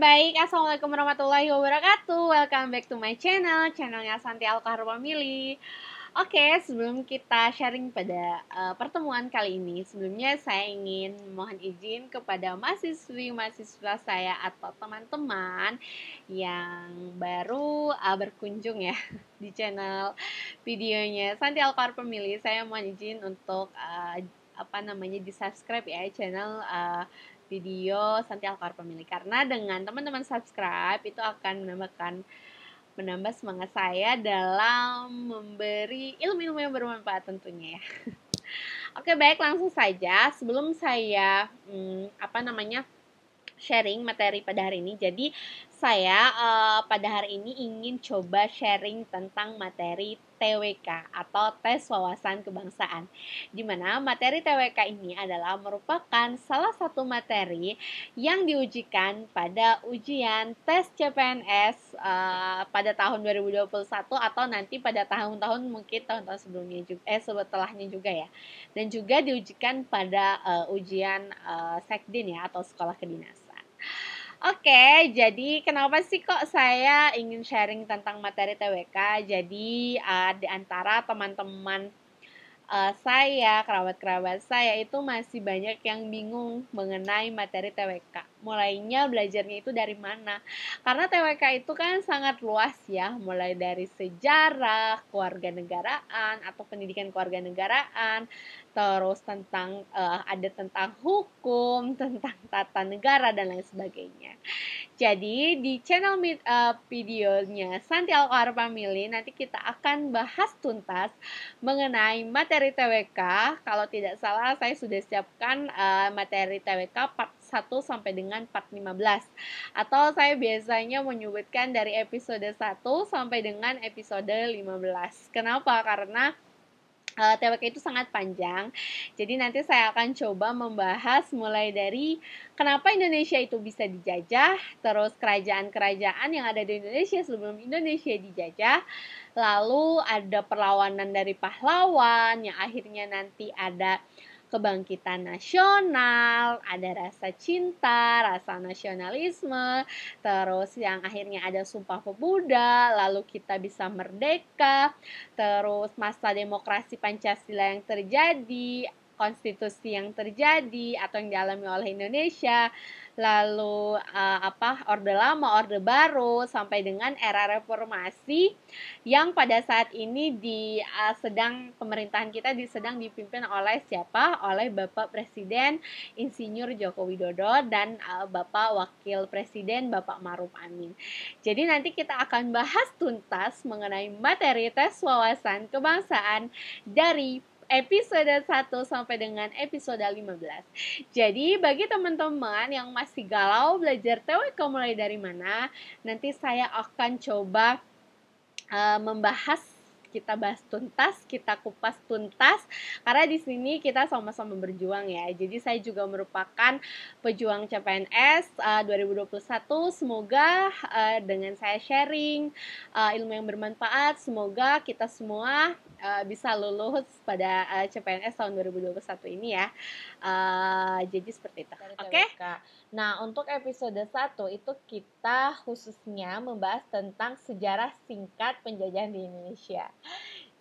baik, Assalamualaikum warahmatullahi wabarakatuh Welcome back to my channel, channelnya Santi Alkahar Pemilih Oke, okay, sebelum kita sharing pada uh, pertemuan kali ini Sebelumnya saya ingin mohon izin kepada mahasiswi-mahasiswa saya atau teman-teman Yang baru uh, berkunjung ya di channel videonya Santi Alkahar Pemilih Saya mohon izin untuk uh, apa namanya di subscribe ya channel uh, video Santi Alkar Pemilih karena dengan teman-teman subscribe itu akan menambahkan menambah semangat saya dalam memberi ilmu-ilmu yang bermanfaat tentunya ya. Oke baik langsung saja sebelum saya hmm, apa namanya sharing materi pada hari ini. Jadi saya uh, pada hari ini ingin coba sharing tentang materi TWK atau Tes Wawasan Kebangsaan. Di mana materi TWK ini adalah merupakan salah satu materi yang diujikan pada ujian tes CPNS uh, eh, pada tahun 2021 atau nanti pada tahun-tahun mungkin tahun-tahun sebelumnya juga eh setelahnya juga ya. Dan juga diujikan pada uh, ujian uh, sekdin ya atau sekolah kedinas. Oke, jadi kenapa sih kok saya ingin sharing tentang materi TWK? Jadi uh, di antara teman-teman uh, saya, kerabat-kerabat saya itu masih banyak yang bingung mengenai materi TWK. Mulainya belajarnya itu dari mana? Karena TWK itu kan sangat luas ya, mulai dari sejarah, keluarga negaraan, atau pendidikan keluarga negaraan terus tentang uh, ada tentang hukum, tentang tata negara dan lain sebagainya. Jadi di channel meet eh, up videonya Santi Alkohar Pamili nanti kita akan bahas tuntas mengenai materi TWK. Kalau tidak salah saya sudah siapkan uh, materi TWK part 1 sampai dengan part 15. Atau saya biasanya menyebutkan dari episode 1 sampai dengan episode 15. Kenapa? Karena uh, eh, TWK itu sangat panjang. Jadi nanti saya akan coba membahas mulai dari kenapa Indonesia itu bisa dijajah, terus kerajaan-kerajaan yang ada di Indonesia sebelum Indonesia dijajah, lalu ada perlawanan dari pahlawan yang akhirnya nanti ada kebangkitan nasional, ada rasa cinta, rasa nasionalisme, terus yang akhirnya ada Sumpah Pemuda, lalu kita bisa merdeka, terus masa demokrasi Pancasila yang terjadi, konstitusi yang terjadi atau yang dialami oleh Indonesia, lalu uh, apa Orde Lama, Orde Baru sampai dengan era reformasi yang pada saat ini di uh, sedang pemerintahan kita di sedang dipimpin oleh siapa? Oleh Bapak Presiden Insinyur Joko Widodo dan uh, Bapak Wakil Presiden Bapak Maruf Amin. Jadi nanti kita akan bahas tuntas mengenai materi tes wawasan kebangsaan dari episode 1 sampai dengan episode 15. Jadi bagi teman-teman yang masih galau belajar TWK mulai dari mana, nanti saya akan coba uh, membahas kita bahas tuntas, kita kupas tuntas karena di sini kita sama-sama berjuang ya. Jadi saya juga merupakan pejuang CPNS uh, 2021. Semoga uh, dengan saya sharing uh, ilmu yang bermanfaat, semoga kita semua Eh, bisa lulus pada uh, eh, CPNS tahun 2021 ini ya. Uh, jadi seperti itu. Oke. Okay? Nah, untuk episode 1 itu kita khususnya membahas tentang sejarah singkat penjajahan di Indonesia.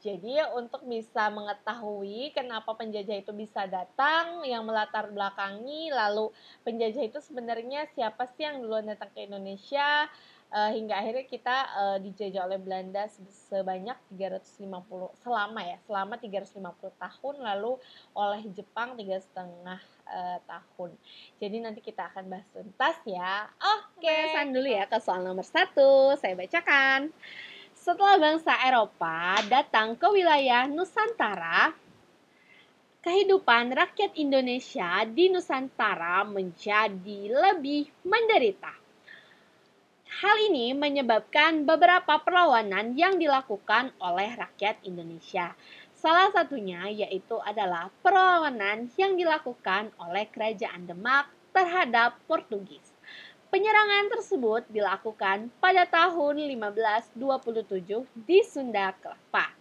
Jadi untuk bisa mengetahui kenapa penjajah itu bisa datang, yang melatar belakangi, lalu penjajah itu sebenarnya siapa sih yang duluan datang ke Indonesia, uh, hingga akhirnya kita uh, dijajah oleh Belanda sebanyak 350 selama ya selama 350 tahun lalu oleh Jepang tiga setengah eh, tahun. Jadi nanti kita akan bahas tuntas ya. Oke, okay. dulu ya ke soal nomor satu. Saya bacakan. Setelah bangsa Eropa datang ke wilayah Nusantara, kehidupan rakyat Indonesia di Nusantara menjadi lebih menderita Hal ini menyebabkan beberapa perlawanan yang dilakukan oleh rakyat Indonesia. Salah satunya yaitu adalah perlawanan yang dilakukan oleh kerajaan Demak terhadap Portugis. Penyerangan tersebut dilakukan pada tahun 1527 di Sunda Kelapa.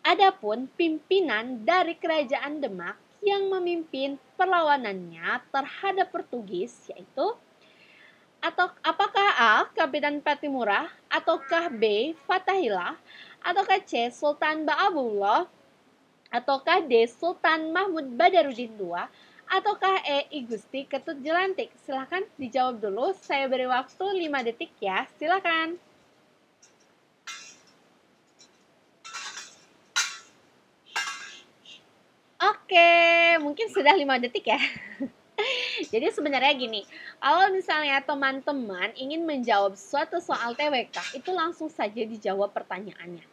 Adapun pimpinan dari kerajaan Demak yang memimpin perlawanannya terhadap Portugis yaitu atau apakah A. Kapitan Patimura ataukah B. Fatahillah ataukah C. Sultan Ba'abullah ataukah D. Sultan Mahmud Badarudin II ataukah E. I Gusti Ketut Jelantik? Silahkan dijawab dulu. Saya beri waktu 5 detik ya. Silahkan. Oke, mungkin sudah lima detik ya. Jadi sebenarnya gini, kalau misalnya teman-teman ingin menjawab suatu soal TWK, itu langsung saja dijawab pertanyaannya.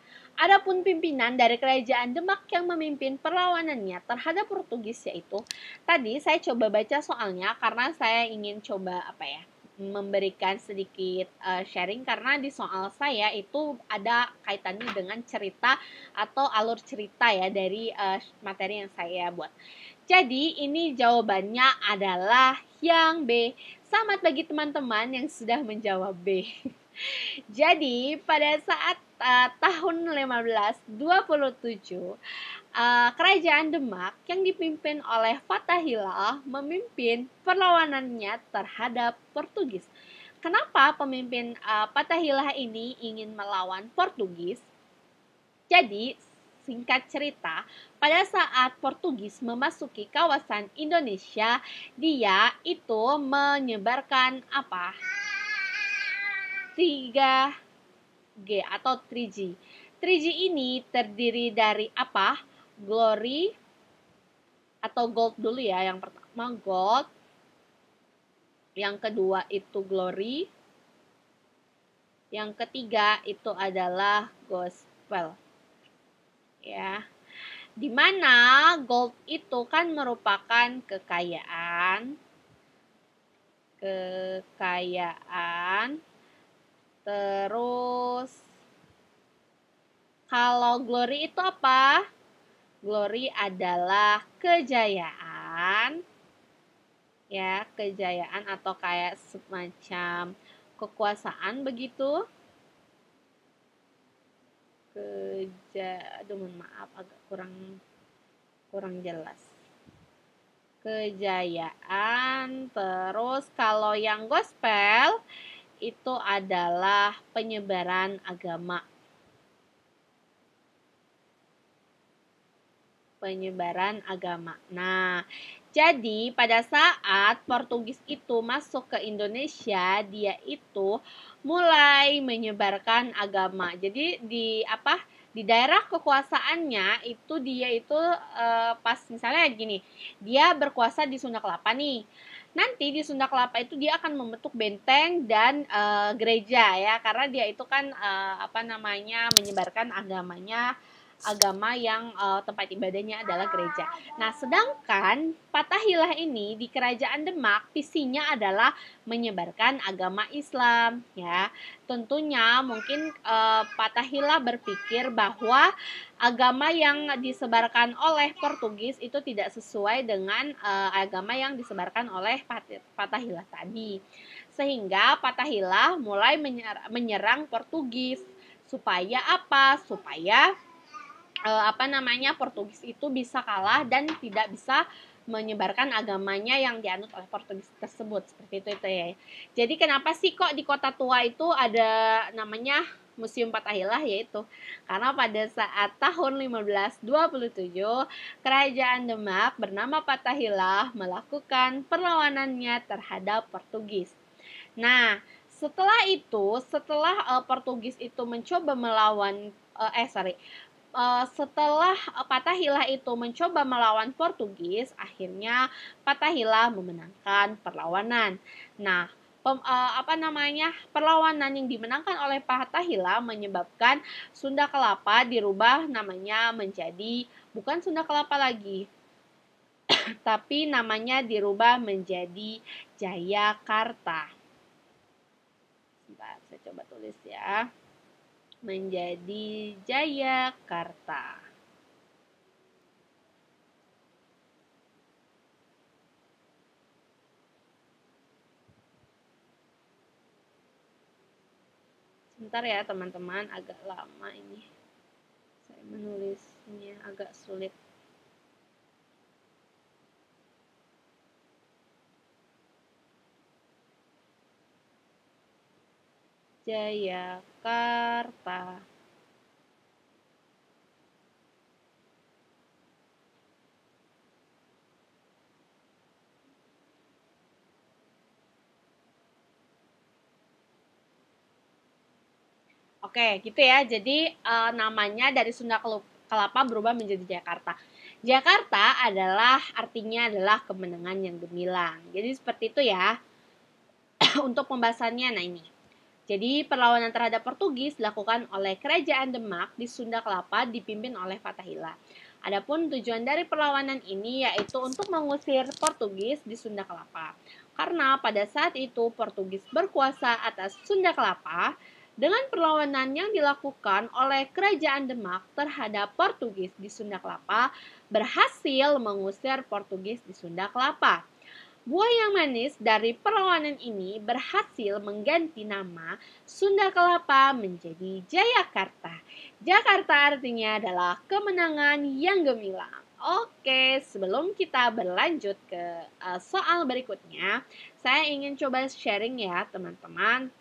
Adapun pimpinan dari kerajaan Demak yang memimpin perlawanannya terhadap Portugis yaitu tadi saya coba baca soalnya karena saya ingin coba apa ya memberikan sedikit eh, sharing karena di soal saya itu ada kaitannya dengan cerita atau alur cerita ya dari eh, materi yang saya buat. Jadi ini jawabannya adalah yang B. Selamat bagi teman-teman yang sudah menjawab B. Jadi pada saat uh, tahun 1527 uh, eh, kerajaan Demak yang dipimpin oleh Fatahillah memimpin perlawanannya terhadap Portugis. Kenapa pemimpin uh, eh, Fatahillah ini ingin melawan Portugis? Jadi singkat cerita, pada saat Portugis memasuki kawasan Indonesia, dia itu menyebarkan apa? 3G atau 3G. 3G ini terdiri dari apa? Glory atau gold dulu ya. Yang pertama gold, yang kedua itu glory, yang ketiga itu adalah gospel. Ya di mana gold itu kan merupakan kekayaan, kekayaan, terus kalau glory itu apa? Glory adalah kejayaan, ya kejayaan atau kayak semacam kekuasaan begitu keja aduh mohon maaf agak kurang kurang jelas kejayaan terus kalau yang gospel itu adalah penyebaran agama penyebaran agama. Nah, jadi pada saat Portugis itu masuk ke Indonesia, dia itu mulai menyebarkan agama. Jadi di apa? Di daerah kekuasaannya itu dia itu eh, pas misalnya gini, dia berkuasa di Sunda Kelapa nih. Nanti di Sunda Kelapa itu dia akan membentuk benteng dan e, gereja ya, karena dia itu kan e, apa namanya menyebarkan agamanya agama yang uh, tempat ibadahnya adalah gereja. Nah, sedangkan Patahilah ini di Kerajaan Demak visinya adalah menyebarkan agama Islam ya. Tentunya mungkin uh, eh, Patahilah berpikir bahwa agama yang disebarkan oleh Portugis itu tidak sesuai dengan uh, agama yang disebarkan oleh Patahilah tadi. Sehingga Patahilah mulai menyerang Portugis supaya apa? Supaya uh, apa namanya Portugis itu bisa kalah dan tidak bisa menyebarkan agamanya yang dianut oleh Portugis tersebut seperti itu itu ya. Jadi kenapa sih kok di kota tua itu ada namanya Museum Patahilah yaitu karena pada saat tahun 1527 kerajaan Demak bernama Patahilah melakukan perlawanannya terhadap Portugis. Nah, setelah itu, setelah uh, Portugis itu mencoba melawan uh, eh sorry, Eh, setelah Patahila eh, itu mencoba melawan Portugis, akhirnya Patahila memenangkan perlawanan. Nah, pem, uh, apa namanya perlawanan yang dimenangkan oleh Patahila menyebabkan Sunda Kelapa dirubah namanya menjadi bukan Sunda Kelapa lagi tapi namanya dirubah menjadi Jayakarta. Sebentar, saya coba tulis ya menjadi Jayakarta. Sebentar ya teman-teman, agak lama ini. Saya menulisnya agak sulit. Jayakarta. Oke, gitu ya. Jadi e, namanya dari Sunda Kelapa berubah menjadi Jakarta. Jakarta adalah artinya adalah kemenangan yang gemilang. Jadi seperti itu ya. Untuk pembahasannya nah ini. Jadi perlawanan terhadap Portugis dilakukan oleh kerajaan Demak di Sunda Kelapa dipimpin oleh Fatahila. Adapun tujuan dari perlawanan ini yaitu untuk mengusir Portugis di Sunda Kelapa. Karena pada saat itu Portugis berkuasa atas Sunda Kelapa dengan perlawanan yang dilakukan oleh kerajaan Demak terhadap Portugis di Sunda Kelapa berhasil mengusir Portugis di Sunda Kelapa. Buah yang manis dari perlawanan ini berhasil mengganti nama Sunda Kelapa menjadi Jayakarta. Jakarta artinya adalah kemenangan yang gemilang. Oke, sebelum kita berlanjut ke uh, soal berikutnya, saya ingin coba sharing ya teman-teman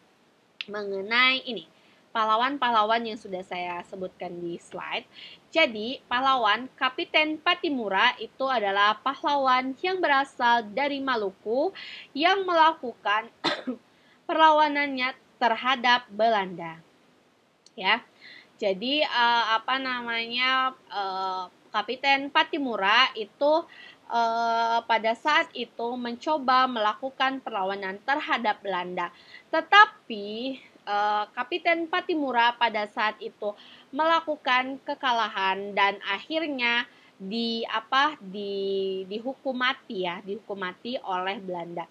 mengenai ini pahlawan-pahlawan yang sudah saya sebutkan di slide. Jadi, pahlawan Kapiten Patimura itu adalah pahlawan yang berasal dari Maluku yang melakukan perlawanannya terhadap Belanda. Ya. Jadi uh, apa namanya uh, Kapiten Patimura itu Uh, pada saat itu mencoba melakukan perlawanan terhadap Belanda. Tetapi uh, Kapiten Patimura pada saat itu melakukan kekalahan dan akhirnya di apa di dihukum mati ya dihukum mati oleh Belanda.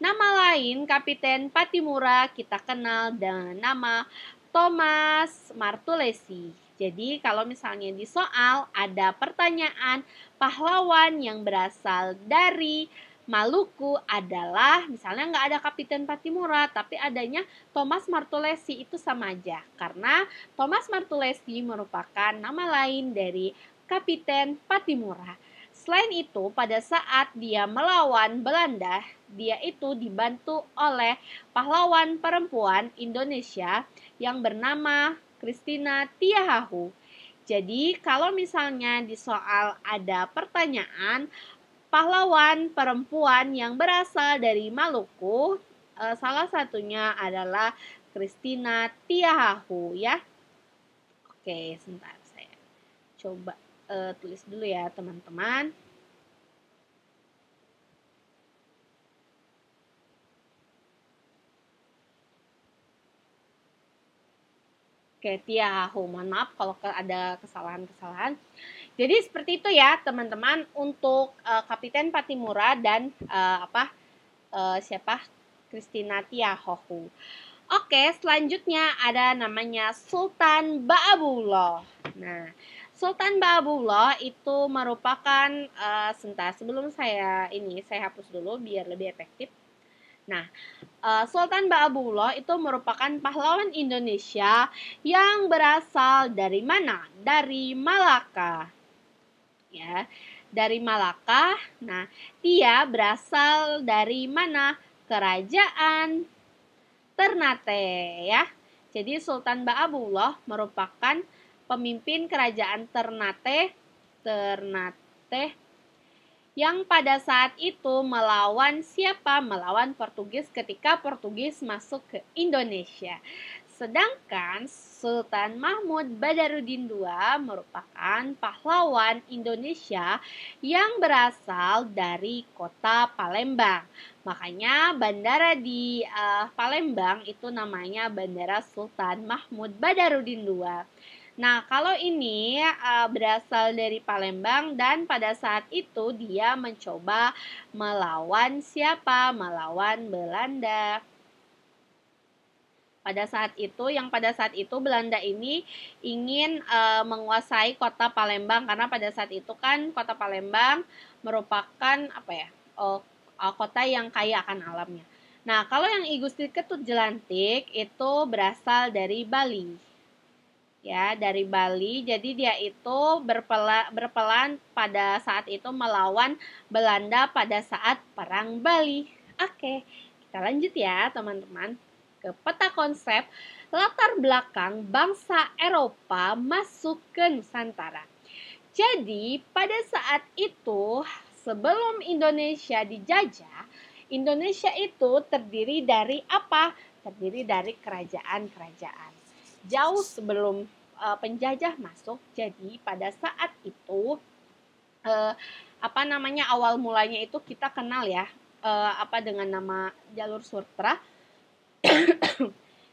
Nama lain Kapiten Patimura kita kenal dengan nama Thomas Martulesi. Jadi kalau misalnya di soal ada pertanyaan pahlawan yang berasal dari Maluku adalah misalnya nggak ada Kapiten Patimura tapi adanya Thomas Martulesi itu sama aja karena Thomas Martulesi merupakan nama lain dari Kapiten Patimura. Selain itu, pada saat dia melawan Belanda, dia itu dibantu oleh pahlawan perempuan Indonesia yang bernama Christina Tiahahu. Jadi, kalau misalnya di soal ada pertanyaan pahlawan perempuan yang berasal dari Maluku. Eh, salah satunya adalah Christina Tiahahu ya. Oke, sebentar saya coba uh, tulis dulu ya teman-teman. Oke, Tiahahu. maaf kalau ada kesalahan-kesalahan. Jadi seperti itu ya teman-teman untuk uh, Kapiten Patimura dan uh, apa uh, siapa Christina Tiahohu. Oke, selanjutnya ada namanya Sultan Ba'abullah. Nah, Sultan Ba'abullah itu merupakan uh, sebentar sebelum saya ini saya hapus dulu biar lebih efektif. Nah, Sultan Ba'abullah itu merupakan pahlawan Indonesia yang berasal dari mana? Dari Malaka ya. Dari Malaka. Nah, dia berasal dari mana? Kerajaan Ternate ya. Jadi Sultan Ba'abullah merupakan pemimpin kerajaan Ternate Ternate yang pada saat itu melawan siapa? Melawan Portugis ketika Portugis masuk ke Indonesia. Sedangkan Sultan Mahmud Badaruddin II merupakan pahlawan Indonesia yang berasal dari kota Palembang. Makanya bandara di uh, Palembang itu namanya Bandara Sultan Mahmud Badaruddin II. Nah, kalau ini uh, berasal dari Palembang dan pada saat itu dia mencoba melawan siapa? Melawan Belanda pada saat itu yang pada saat itu Belanda ini ingin uh, menguasai kota Palembang karena pada saat itu kan kota Palembang merupakan apa ya uh, uh, kota yang kaya akan alamnya. Nah kalau yang Igusti Ketut Jelantik itu berasal dari Bali ya dari Bali jadi dia itu berpela, berpelan pada saat itu melawan Belanda pada saat perang Bali oke kita lanjut ya teman-teman ke peta konsep latar belakang bangsa Eropa masuk ke Nusantara. Jadi, pada saat itu sebelum Indonesia dijajah, Indonesia itu terdiri dari apa? Terdiri dari kerajaan-kerajaan. Jauh sebelum uh, penjajah masuk, jadi pada saat itu uh, apa namanya awal mulanya itu kita kenal ya uh, apa dengan nama jalur sutra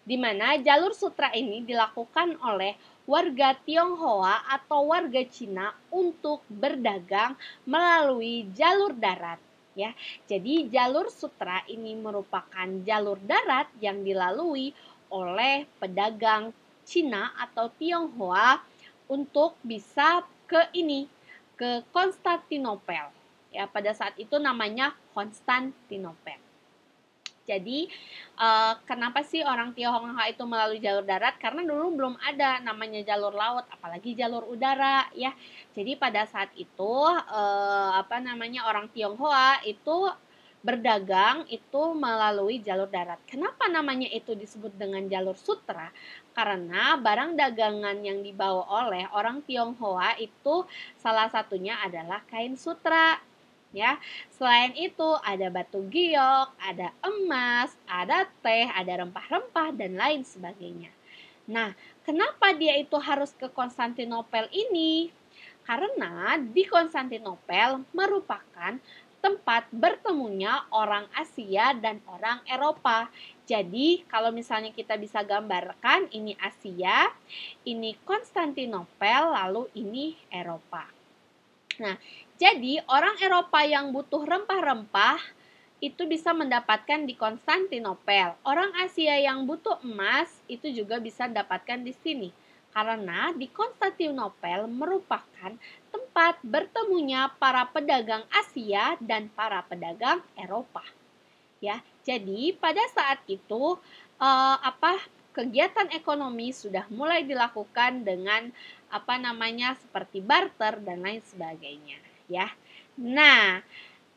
di mana jalur sutra ini dilakukan oleh warga Tionghoa atau warga Cina untuk berdagang melalui jalur darat ya. Jadi jalur sutra ini merupakan jalur darat yang dilalui oleh pedagang Cina atau Tionghoa untuk bisa ke ini ke Konstantinopel. Ya, pada saat itu namanya Konstantinopel. Jadi uh, kenapa sih orang Tionghoa itu melalui jalur darat? Karena dulu belum ada namanya jalur laut, apalagi jalur udara ya. Jadi pada saat itu uh, apa namanya orang Tionghoa itu berdagang itu melalui jalur darat. Kenapa namanya itu disebut dengan jalur sutra? Karena barang dagangan yang dibawa oleh orang Tionghoa itu salah satunya adalah kain sutra ya. Selain itu ada batu giok, ada emas, ada teh, ada rempah-rempah dan lain sebagainya. Nah, kenapa dia itu harus ke Konstantinopel ini? Karena di Konstantinopel merupakan tempat bertemunya orang Asia dan orang Eropa. Jadi, kalau misalnya kita bisa gambarkan, ini Asia, ini Konstantinopel, lalu ini Eropa. Nah, jadi orang Eropa yang butuh rempah-rempah itu bisa mendapatkan di Konstantinopel. Orang Asia yang butuh emas itu juga bisa dapatkan di sini. Karena di Konstantinopel merupakan tempat bertemunya para pedagang Asia dan para pedagang Eropa. Ya, jadi pada saat itu eh, apa kegiatan ekonomi sudah mulai dilakukan dengan apa namanya seperti barter dan lain sebagainya ya. Nah,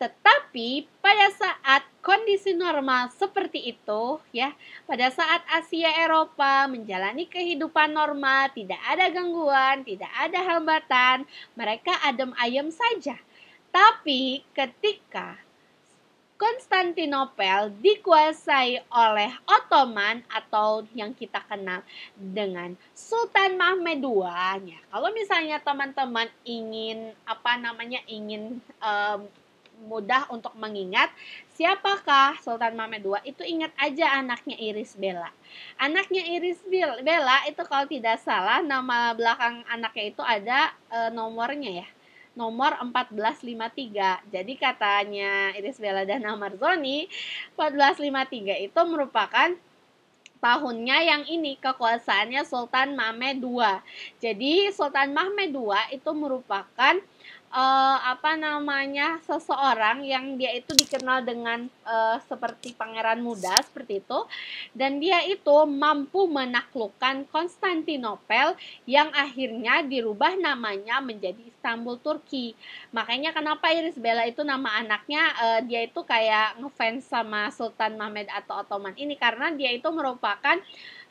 tetapi pada saat kondisi normal seperti itu, ya, pada saat Asia Eropa menjalani kehidupan normal, tidak ada gangguan, tidak ada hambatan, mereka adem ayem saja. Tapi ketika Konstantinopel dikuasai oleh Ottoman atau yang kita kenal dengan Sultan Mahmud II. Ya, kalau misalnya teman-teman ingin apa namanya ingin um, mudah untuk mengingat siapakah Sultan Mahmud II itu ingat aja anaknya Iris Bella. Anaknya Iris Bella itu kalau tidak salah nama belakang anaknya itu ada uh, nomornya ya nomor 1453. Jadi katanya Iris Bella dan Marzoni, 1453 itu merupakan tahunnya yang ini kekuasaannya Sultan Mahmud II. Jadi Sultan Mahmud II itu merupakan uh, apa namanya seseorang yang dia itu dikenal dengan uh, seperti pangeran muda seperti itu dan dia itu mampu menaklukkan Konstantinopel yang akhirnya dirubah namanya menjadi Istanbul Turki makanya kenapa Iris ya Bella itu nama anaknya uh, dia itu kayak ngefans sama Sultan Mahmud atau Ottoman ini karena dia itu merupakan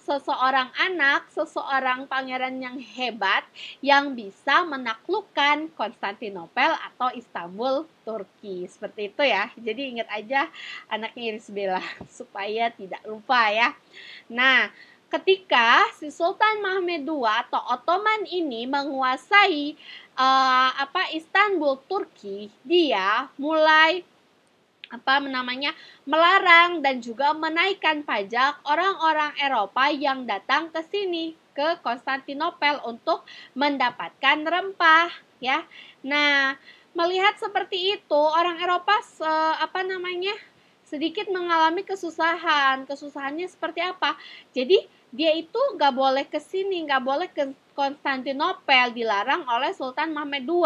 seseorang anak, seseorang pangeran yang hebat yang bisa menaklukkan Konstantinopel atau Istanbul, Turki. Seperti itu ya. Jadi ingat aja anaknya Iris Bella supaya tidak lupa ya. Nah, ketika si Sultan Mahmud II atau Ottoman ini menguasai uh, apa Istanbul Turki dia mulai apa namanya melarang dan juga menaikkan pajak orang-orang Eropa yang datang ke sini ke Konstantinopel untuk mendapatkan rempah ya. Nah, melihat seperti itu orang Eropa se, apa namanya sedikit mengalami kesusahan. Kesusahannya seperti apa? Jadi dia itu nggak boleh ke sini, nggak boleh ke Konstantinopel, dilarang oleh Sultan Mahmud II.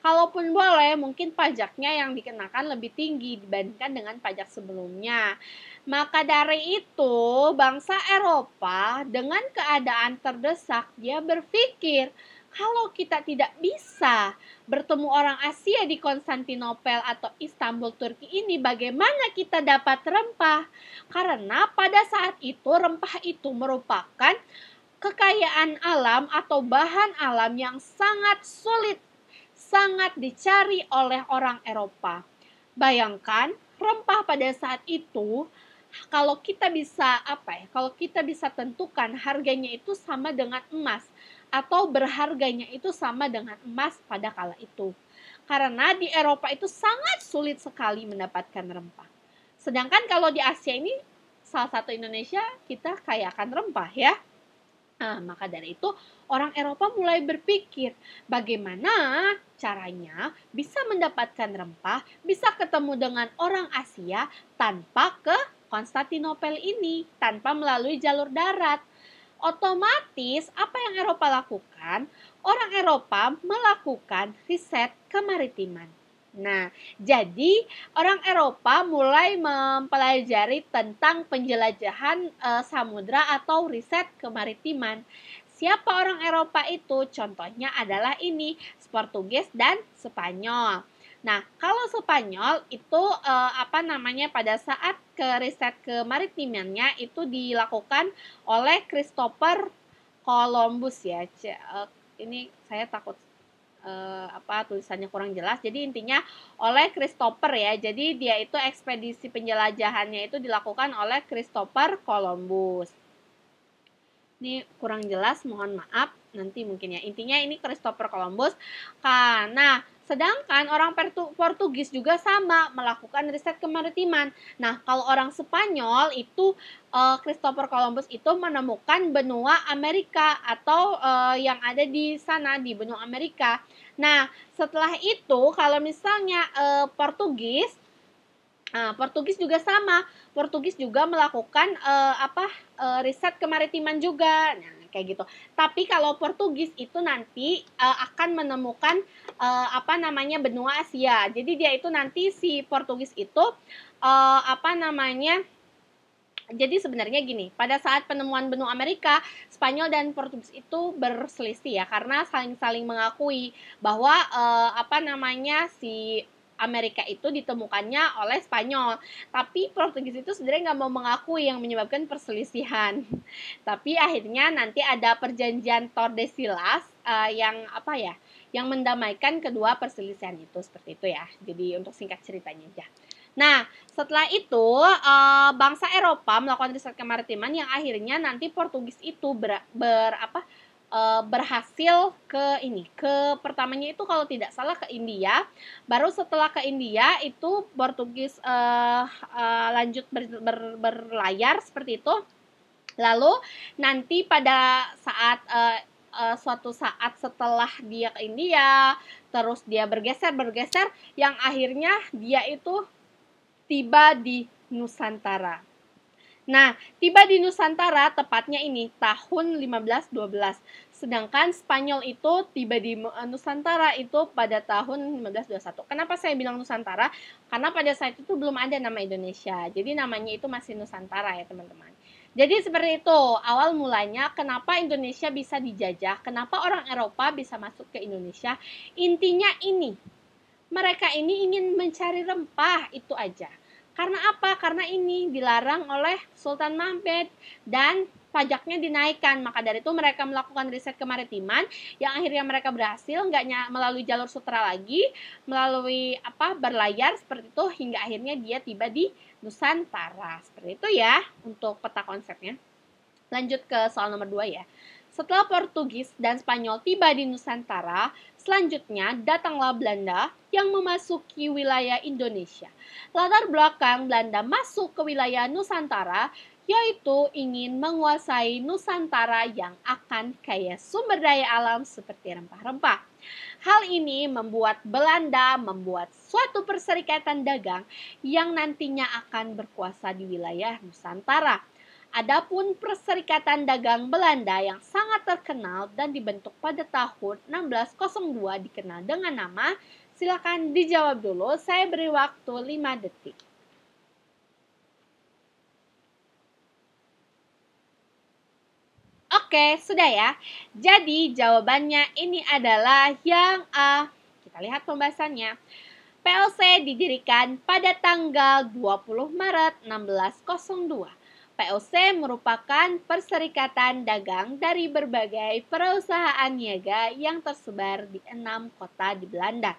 Kalaupun boleh, mungkin pajaknya yang dikenakan lebih tinggi dibandingkan dengan pajak sebelumnya. Maka dari itu, bangsa Eropa dengan keadaan terdesak, dia berpikir, kalau kita tidak bisa bertemu orang Asia di Konstantinopel atau Istanbul, Turki ini, bagaimana kita dapat rempah? Karena pada saat itu rempah itu merupakan kekayaan alam atau bahan alam yang sangat sulit, sangat dicari oleh orang Eropa. Bayangkan rempah pada saat itu kalau kita bisa apa ya? Kalau kita bisa tentukan harganya itu sama dengan emas atau berharganya itu sama dengan emas pada kala itu. Karena di Eropa itu sangat sulit sekali mendapatkan rempah. Sedangkan kalau di Asia ini salah satu Indonesia kita kaya akan rempah ya. Nah, maka dari itu orang Eropa mulai berpikir bagaimana caranya bisa mendapatkan rempah, bisa ketemu dengan orang Asia tanpa ke Konstantinopel ini, tanpa melalui jalur darat. Otomatis apa yang Eropa lakukan? Orang Eropa melakukan riset kemaritiman. Nah, jadi orang Eropa mulai mempelajari tentang penjelajahan e, samudra atau riset kemaritiman. Siapa orang Eropa itu? Contohnya adalah ini, Portugis dan Spanyol. Nah, kalau Spanyol itu eh, apa namanya pada saat ke riset ke maritimannya itu dilakukan oleh Christopher Columbus ya. C eh, ini saya takut eh, apa tulisannya kurang jelas. Jadi intinya oleh Christopher ya. Jadi dia itu ekspedisi penjelajahannya itu dilakukan oleh Christopher Columbus. Ini kurang jelas, mohon maaf. Nanti mungkin ya. Intinya ini Christopher Columbus karena Sedangkan orang Portugis juga sama melakukan riset kemaritiman. Nah, kalau orang Spanyol itu eh, Christopher Columbus itu menemukan benua Amerika atau eh, yang ada di sana di benua Amerika. Nah, setelah itu kalau misalnya eh, Portugis Nah, Portugis juga sama. Portugis juga melakukan uh, apa uh, riset kemaritiman juga. Nah, kayak gitu. Tapi kalau Portugis itu nanti uh, akan menemukan uh, apa namanya benua Asia. Jadi dia itu nanti si Portugis itu uh, apa namanya jadi sebenarnya gini, pada saat penemuan benua Amerika, Spanyol dan Portugis itu berselisih ya karena saling-saling mengakui bahwa uh, apa namanya si Amerika itu ditemukannya oleh Spanyol. Tapi Portugis itu sebenarnya nggak mau mengakui yang menyebabkan perselisihan. Tapi akhirnya nanti ada perjanjian Tordesillas uh, eh, yang apa ya, yang mendamaikan kedua perselisihan itu seperti itu ya. Jadi untuk singkat ceritanya aja. Nah, setelah itu uh, bangsa Eropa melakukan riset kemaritiman yang akhirnya nanti Portugis itu ber, ber apa uh, berhasil ke ini ke pertamanya itu kalau tidak salah ke India baru setelah ke India itu Portugis uh, uh, lanjut ber, ber, berlayar seperti itu lalu nanti pada saat uh, uh, suatu saat setelah dia ke India, terus dia bergeser bergeser, yang akhirnya dia itu tiba di Nusantara. Nah, tiba di Nusantara tepatnya ini tahun 1512. Sedangkan Spanyol itu tiba di eh, Nusantara itu pada tahun 1521. Kenapa saya bilang Nusantara? Karena pada saat itu belum ada nama Indonesia. Jadi namanya itu masih Nusantara ya, teman-teman. Jadi seperti itu, awal mulanya kenapa Indonesia bisa dijajah, kenapa orang Eropa bisa masuk ke Indonesia. Intinya ini, mereka ini ingin mencari rempah, itu aja. Karena apa? Karena ini dilarang oleh Sultan Mahmud dan pajaknya dinaikkan. Maka dari itu mereka melakukan riset kemaritiman yang akhirnya mereka berhasil nggak melalui jalur sutra lagi, melalui apa berlayar seperti itu hingga akhirnya dia tiba di Nusantara. Seperti itu ya untuk peta konsepnya. Lanjut ke soal nomor 2 ya. Setelah Portugis dan Spanyol tiba di Nusantara, selanjutnya datanglah Belanda yang memasuki wilayah Indonesia. Latar belakang Belanda masuk ke wilayah Nusantara yaitu ingin menguasai Nusantara yang akan kaya sumber daya alam seperti rempah-rempah. Hal ini membuat Belanda membuat suatu perserikatan dagang yang nantinya akan berkuasa di wilayah Nusantara. Adapun Perserikatan Dagang Belanda yang sangat terkenal dan dibentuk pada tahun 1602 dikenal dengan nama, silakan dijawab dulu. Saya beri waktu 5 detik. Oke, sudah ya. Jadi jawabannya ini adalah yang A. Kita lihat pembahasannya. PLC didirikan pada tanggal 20 Maret 1602. POC merupakan perserikatan dagang dari berbagai perusahaan niaga yang tersebar di enam kota di Belanda.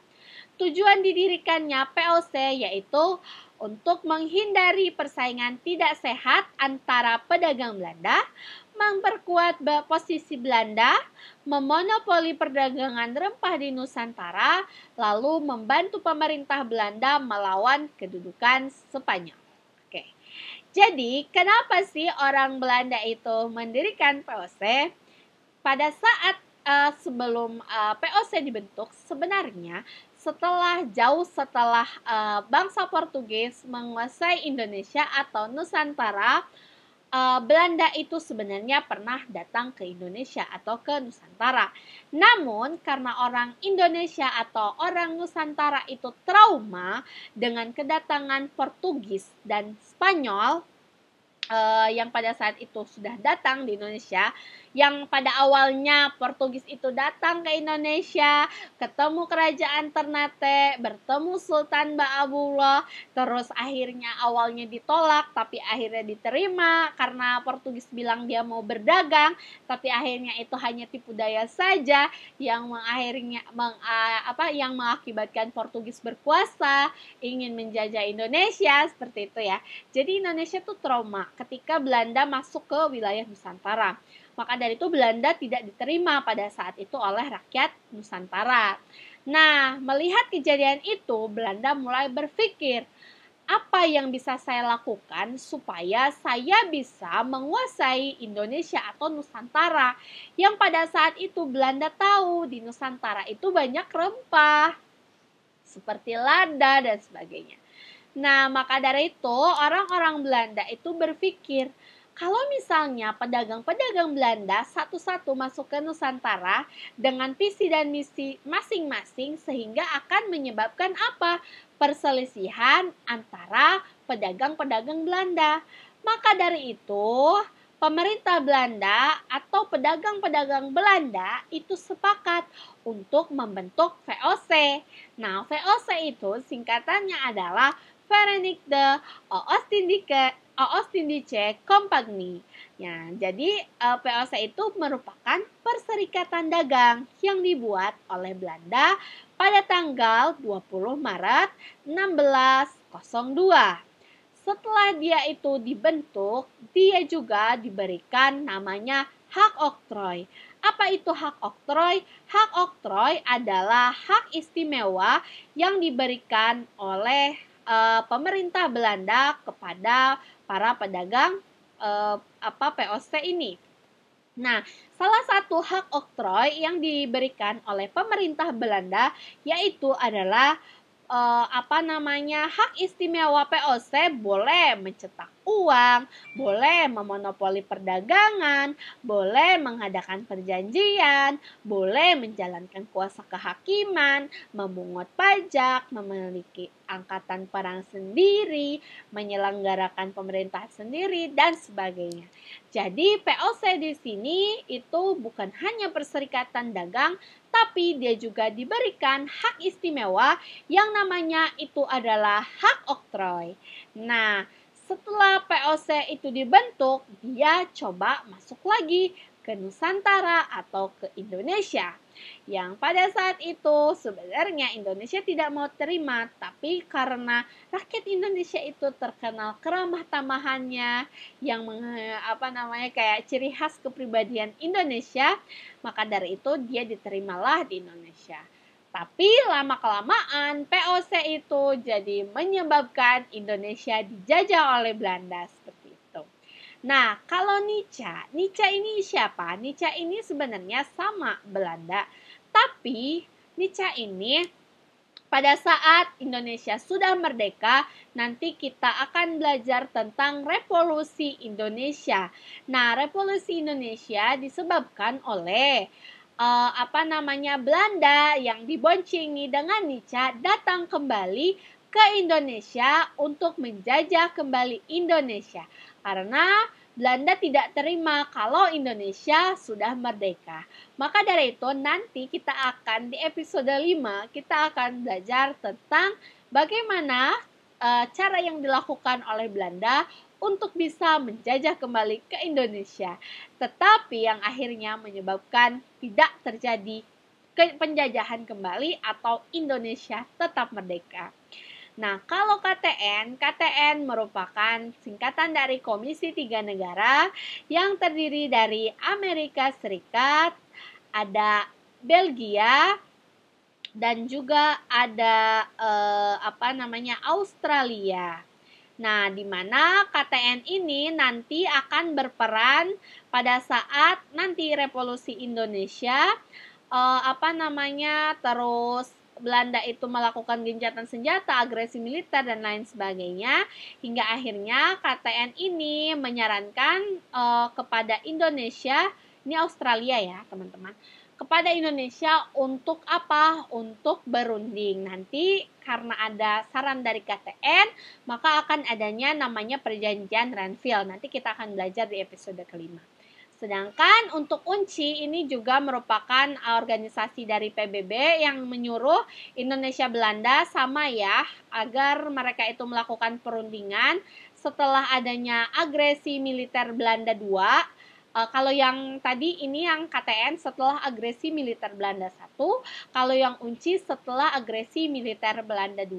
Tujuan didirikannya POC yaitu untuk menghindari persaingan tidak sehat antara pedagang Belanda, memperkuat posisi Belanda, memonopoli perdagangan rempah di Nusantara, lalu membantu pemerintah Belanda melawan kedudukan Spanyol. Jadi, kenapa sih orang Belanda itu mendirikan POC? Pada saat uh, sebelum uh, eh, POC dibentuk, sebenarnya setelah jauh setelah uh, bangsa Portugis menguasai Indonesia atau Nusantara, uh, Belanda itu sebenarnya pernah datang ke Indonesia atau ke Nusantara. Namun karena orang Indonesia atau orang Nusantara itu trauma dengan kedatangan Portugis dan Spanyol uh, yang pada saat itu sudah datang di Indonesia yang pada awalnya Portugis itu datang ke Indonesia, ketemu kerajaan Ternate, bertemu Sultan Ba'abullah, terus akhirnya awalnya ditolak tapi akhirnya diterima karena Portugis bilang dia mau berdagang, tapi akhirnya itu hanya tipu daya saja yang mengakhirnya meng, apa yang mengakibatkan Portugis berkuasa ingin menjajah Indonesia seperti itu ya. Jadi Indonesia tuh trauma ketika Belanda masuk ke wilayah Nusantara. Maka dari itu Belanda tidak diterima pada saat itu oleh rakyat Nusantara. Nah, melihat kejadian itu, Belanda mulai berpikir, apa yang bisa saya lakukan supaya saya bisa menguasai Indonesia atau Nusantara yang pada saat itu Belanda tahu di Nusantara itu banyak rempah seperti lada dan sebagainya. Nah, maka dari itu orang-orang Belanda itu berpikir kalau misalnya pedagang-pedagang Belanda satu-satu masuk ke Nusantara dengan visi dan misi masing-masing sehingga akan menyebabkan apa? Perselisihan antara pedagang-pedagang Belanda. Maka dari itu, pemerintah Belanda atau pedagang-pedagang Belanda itu sepakat untuk membentuk VOC. Nah, VOC itu singkatannya adalah Verenigde Oostindike OOS oh, C Compagnie. Ya, jadi eh, POC itu merupakan perserikatan dagang yang dibuat oleh Belanda pada tanggal 20 Maret 1602. Setelah dia itu dibentuk, dia juga diberikan namanya hak oktroy. Apa itu hak oktroy? Hak oktroy adalah hak istimewa yang diberikan oleh e, pemerintah Belanda kepada para pedagang eh, apa POC ini. Nah, salah satu hak oktroy yang diberikan oleh pemerintah Belanda yaitu adalah uh, apa namanya hak istimewa POC boleh mencetak uang, boleh memonopoli perdagangan, boleh mengadakan perjanjian, boleh menjalankan kuasa kehakiman, memungut pajak, memiliki angkatan perang sendiri, menyelenggarakan pemerintah sendiri, dan sebagainya. Jadi POC di sini itu bukan hanya perserikatan dagang, tapi dia juga diberikan hak istimewa yang namanya itu adalah hak oktroy. Nah, setelah POC itu dibentuk, dia coba masuk lagi ke Nusantara atau ke Indonesia yang pada saat itu sebenarnya Indonesia tidak mau terima, tapi karena rakyat Indonesia itu terkenal keramah tamahannya yang apa namanya kayak ciri khas kepribadian Indonesia, maka dari itu dia diterimalah di Indonesia. Tapi lama-kelamaan POC itu jadi menyebabkan Indonesia dijajah oleh Belanda. Seperti Nah, kalau Nica, Nica ini siapa? Nica ini sebenarnya sama Belanda, tapi Nica ini pada saat Indonesia sudah merdeka, nanti kita akan belajar tentang revolusi Indonesia. Nah, revolusi Indonesia disebabkan oleh uh, apa namanya Belanda yang diboncingi dengan Nica datang kembali ke Indonesia untuk menjajah kembali Indonesia karena Belanda tidak terima kalau Indonesia sudah merdeka. Maka dari itu nanti kita akan di episode 5 kita akan belajar tentang bagaimana e, cara yang dilakukan oleh Belanda untuk bisa menjajah kembali ke Indonesia. Tetapi yang akhirnya menyebabkan tidak terjadi penjajahan kembali atau Indonesia tetap merdeka. Nah, kalau KTN, KTN merupakan singkatan dari Komisi Tiga Negara yang terdiri dari Amerika Serikat, ada Belgia, dan juga ada eh, apa namanya Australia. Nah, di mana KTN ini nanti akan berperan pada saat nanti revolusi Indonesia eh, apa namanya terus Belanda itu melakukan gencatan senjata, agresi militer dan lain sebagainya hingga akhirnya KTN ini menyarankan uh, kepada Indonesia, ini Australia ya, teman-teman kepada Indonesia untuk apa? Untuk berunding. Nanti karena ada saran dari KTN, maka akan adanya namanya perjanjian Renville. Nanti kita akan belajar di episode kelima. Sedangkan untuk UNCI ini juga merupakan eh, organisasi dari PBB yang menyuruh Indonesia Belanda sama ya agar mereka itu melakukan perundingan setelah adanya agresi militer Belanda II Uh, kalau yang tadi ini yang KTN setelah agresi militer Belanda 1, kalau yang UNCI setelah agresi militer Belanda 2.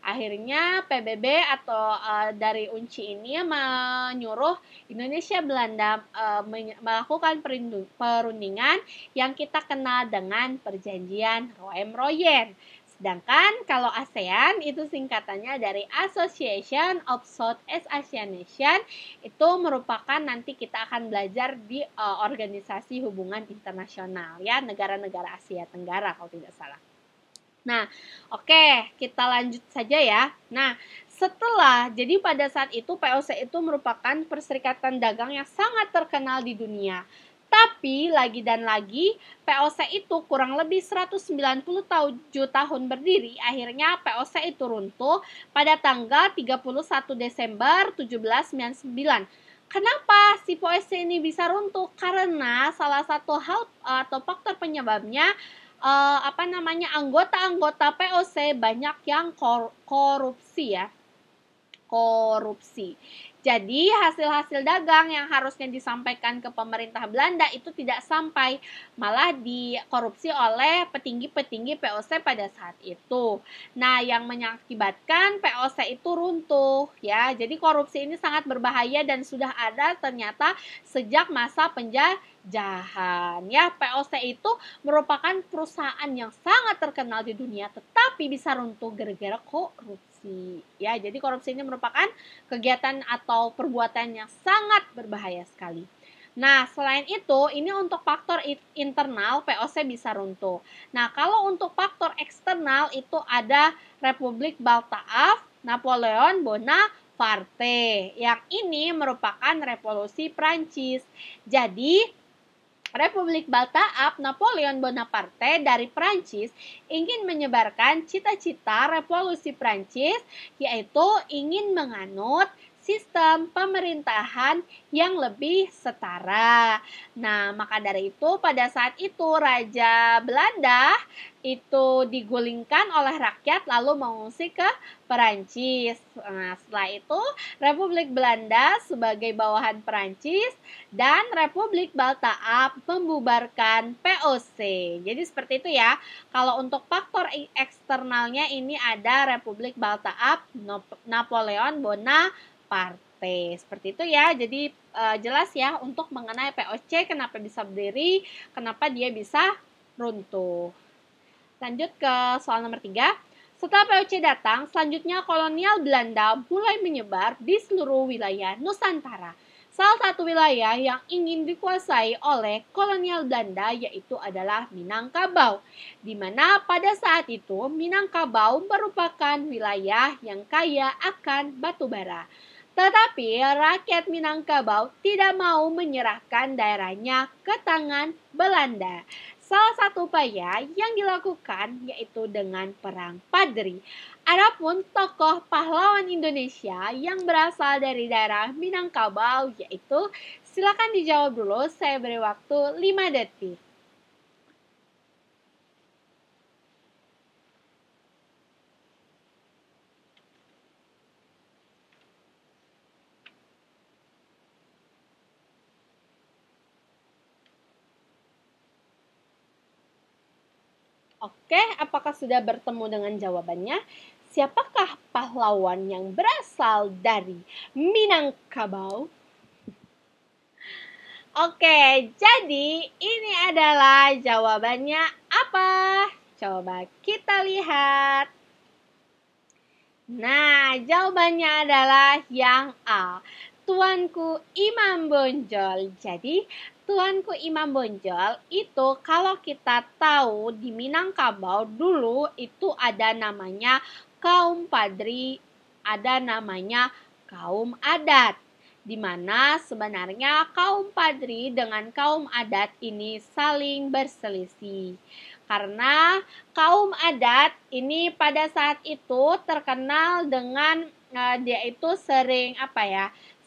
Akhirnya PBB atau uh, dari UNCI ini menyuruh Indonesia Belanda uh, melakukan perundingan yang kita kenal dengan perjanjian Roem Royen. Sedangkan kalau ASEAN itu singkatannya dari Association of Southeast Asian Nation itu merupakan nanti kita akan belajar di uh, organisasi hubungan internasional ya negara-negara Asia Tenggara kalau tidak salah. Nah, oke, okay, kita lanjut saja ya. Nah, setelah jadi pada saat itu POC itu merupakan perserikatan dagang yang sangat terkenal di dunia. Tapi lagi dan lagi, POC itu kurang lebih 197 tahun berdiri, akhirnya POC itu runtuh pada tanggal 31 Desember 1799. Kenapa si POC ini bisa runtuh? Karena salah satu hal eh, atau faktor penyebabnya eh, apa namanya anggota-anggota POC banyak yang korupsi ya korupsi. Jadi hasil-hasil dagang yang harusnya disampaikan ke pemerintah Belanda itu tidak sampai, malah dikorupsi oleh petinggi-petinggi POC pada saat itu. Nah, yang mengakibatkan POC itu runtuh ya. Jadi korupsi ini sangat berbahaya dan sudah ada ternyata sejak masa penjajahan ya. POC itu merupakan perusahaan yang sangat terkenal di dunia tetapi bisa runtuh gara-gara korupsi korupsi. Ya, jadi korupsi ini merupakan kegiatan atau perbuatan yang sangat berbahaya sekali. Nah, selain itu, ini untuk faktor internal POC bisa runtuh. Nah, kalau untuk faktor eksternal itu ada Republik Baltaaf, Napoleon Bonaparte. Yang ini merupakan revolusi Prancis. Jadi, Republik Bataap Napoleon Bonaparte dari Prancis ingin menyebarkan cita-cita revolusi Prancis yaitu ingin menganut sistem pemerintahan yang lebih setara. Nah, maka dari itu pada saat itu Raja Belanda itu digulingkan oleh rakyat lalu mengungsi ke Perancis. Nah, setelah itu Republik Belanda sebagai bawahan Perancis dan Republik Baltaap membubarkan POC. Jadi seperti itu ya. Kalau untuk faktor eksternalnya ini ada Republik Baltaap, Napoleon Bonaparte partai. Seperti itu ya. Jadi uh, jelas ya untuk mengenai POC kenapa bisa berdiri, kenapa dia bisa runtuh. Lanjut ke soal nomor tiga Setelah POC datang, selanjutnya kolonial Belanda mulai menyebar di seluruh wilayah Nusantara. Salah satu wilayah yang ingin dikuasai oleh kolonial Belanda yaitu adalah Minangkabau, di mana pada saat itu Minangkabau merupakan wilayah yang kaya akan batu bara. Tetapi rakyat Minangkabau tidak mau menyerahkan daerahnya ke tangan Belanda. Salah satu upaya yang dilakukan yaitu dengan Perang Padri. Adapun tokoh pahlawan Indonesia yang berasal dari daerah Minangkabau yaitu silakan dijawab dulu saya beri waktu 5 detik. Oke, apakah sudah bertemu dengan jawabannya? Siapakah pahlawan yang berasal dari Minangkabau? Oke, jadi ini adalah jawabannya apa? Coba kita lihat. Nah, jawabannya adalah yang A tuanku Imam Bonjol. Jadi, tuanku Imam Bonjol itu kalau kita tahu di Minangkabau dulu itu ada namanya kaum padri, ada namanya kaum adat. Di mana sebenarnya kaum padri dengan kaum adat ini saling berselisih karena kaum adat ini pada saat itu terkenal dengan eh, dia itu sering apa ya